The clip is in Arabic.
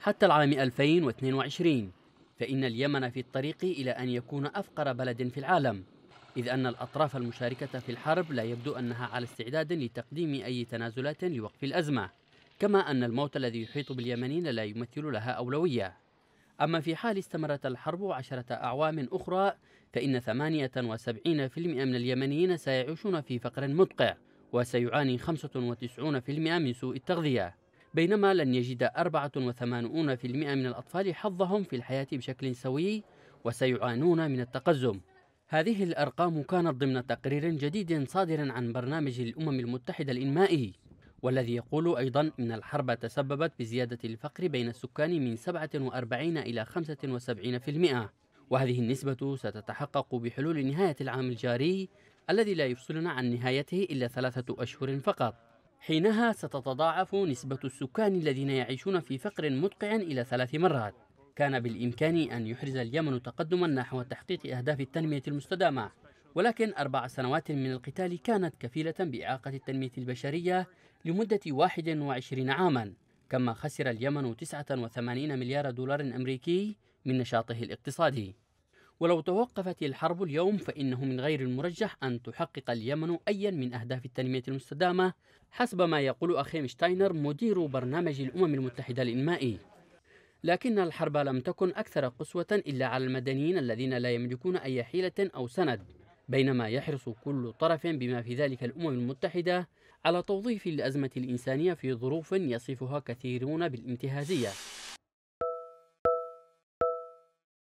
حتى العام 2022 فإن اليمن في الطريق إلى أن يكون أفقر بلد في العالم إذ أن الأطراف المشاركة في الحرب لا يبدو أنها على استعداد لتقديم أي تنازلات لوقف الأزمة كما أن الموت الذي يحيط باليمنيين لا يمثل لها أولوية أما في حال استمرت الحرب عشرة أعوام أخرى فإن 78% من اليمنيين سيعيشون في فقر مدقع وسيعاني 95% من سوء التغذية بينما لن يجد 84% من الأطفال حظهم في الحياة بشكل سوي وسيعانون من التقزم هذه الأرقام كانت ضمن تقرير جديد صادر عن برنامج الأمم المتحدة الإنمائي والذي يقول أيضا إن الحرب تسببت بزيادة الفقر بين السكان من 47 إلى 75% وهذه النسبة ستتحقق بحلول نهاية العام الجاري الذي لا يفصلنا عن نهايته إلا ثلاثة أشهر فقط حينها ستتضاعف نسبة السكان الذين يعيشون في فقر مدقع إلى ثلاث مرات كان بالإمكان أن يحرز اليمن تقدما نحو تحقيق أهداف التنمية المستدامة ولكن أربع سنوات من القتال كانت كفيلة بإعاقة التنمية البشرية لمدة 21 عاما كما خسر اليمن 89 مليار دولار أمريكي من نشاطه الاقتصادي ولو توقفت الحرب اليوم فإنه من غير المرجح أن تحقق اليمن أيا من أهداف التنمية المستدامة حسب ما يقول أخيم شتاينر مدير برنامج الأمم المتحدة الإنمائي لكن الحرب لم تكن أكثر قسوة إلا على المدنيين الذين لا يملكون أي حيلة أو سند بينما يحرص كل طرف بما في ذلك الأمم المتحدة على توظيف الأزمة الإنسانية في ظروف يصفها كثيرون بالانتهازية